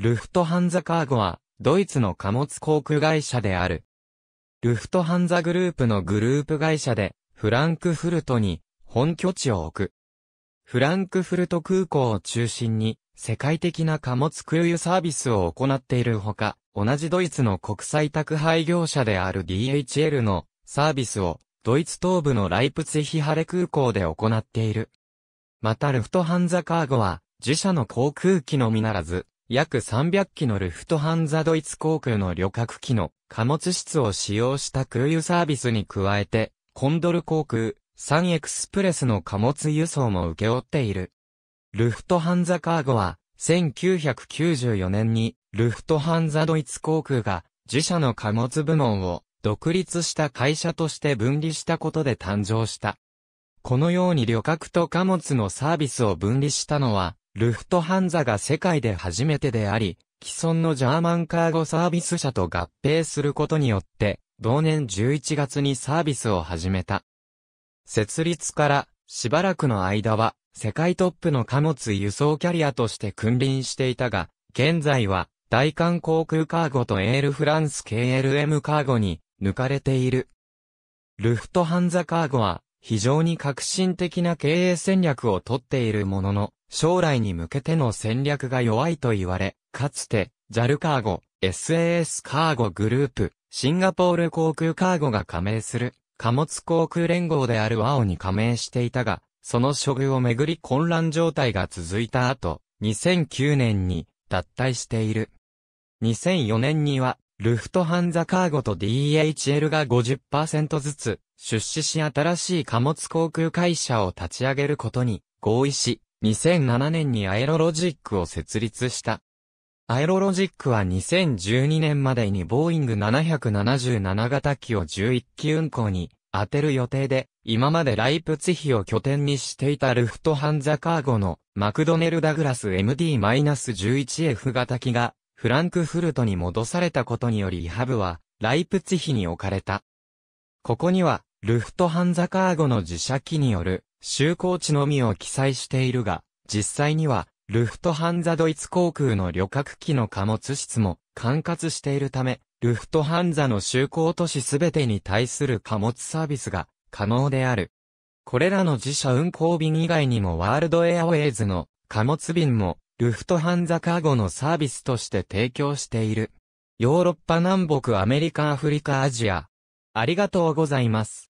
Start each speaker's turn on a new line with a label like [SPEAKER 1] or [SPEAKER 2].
[SPEAKER 1] ルフトハンザカーゴは、ドイツの貨物航空会社である。ルフトハンザグループのグループ会社で、フランクフルトに本拠地を置く。フランクフルト空港を中心に、世界的な貨物空輸サービスを行っているほか、同じドイツの国際宅配業者である DHL のサービスを、ドイツ東部のライプツィヒハレ空港で行っている。またルフトハンザカーゴは、自社の航空機のみならず、約300機のルフトハンザドイツ航空の旅客機の貨物室を使用した空輸サービスに加えて、コンドル航空、サンエクスプレスの貨物輸送も請け負っている。ルフトハンザカーゴは、1994年に、ルフトハンザドイツ航空が、自社の貨物部門を、独立した会社として分離したことで誕生した。このように旅客と貨物のサービスを分離したのは、ルフトハンザが世界で初めてであり、既存のジャーマンカーゴサービス社と合併することによって、同年11月にサービスを始めた。設立からしばらくの間は、世界トップの貨物輸送キャリアとして君臨していたが、現在は、大韓航空カーゴとエールフランス KLM カーゴに抜かれている。ルフトハンザカーゴは非常に革新的な経営戦略をとっているものの、将来に向けての戦略が弱いと言われ、かつて、JAL カーゴ、SAS カーゴグループ、シンガポール航空カーゴが加盟する、貨物航空連合であるワオに加盟していたが、その処遇をめぐり混乱状態が続いた後、2009年に脱退している。2004年には、ルフトハンザカーゴと DHL が50%ずつ出資し新しい貨物航空会社を立ち上げることに合意し、2007年にアエロロジックを設立した。アエロロジックは2012年までにボーイング777型機を11機運行に当てる予定で、今までライプツヒを拠点にしていたルフトハンザカーゴのマクドネル・ダグラス MD-11F 型機がフランクフルトに戻されたことによりハブはライプツヒに置かれた。ここにはルフトハンザカーゴの自社機による就航地のみを記載しているが、実際には、ルフトハンザドイツ航空の旅客機の貨物室も管轄しているため、ルフトハンザの就航都市すべてに対する貨物サービスが可能である。これらの自社運航便以外にもワールドエアウェイズの貨物便もルフトハンザカーゴのサービスとして提供している。ヨーロッパ南北アメリカアフリカアジア。ありがとうございます。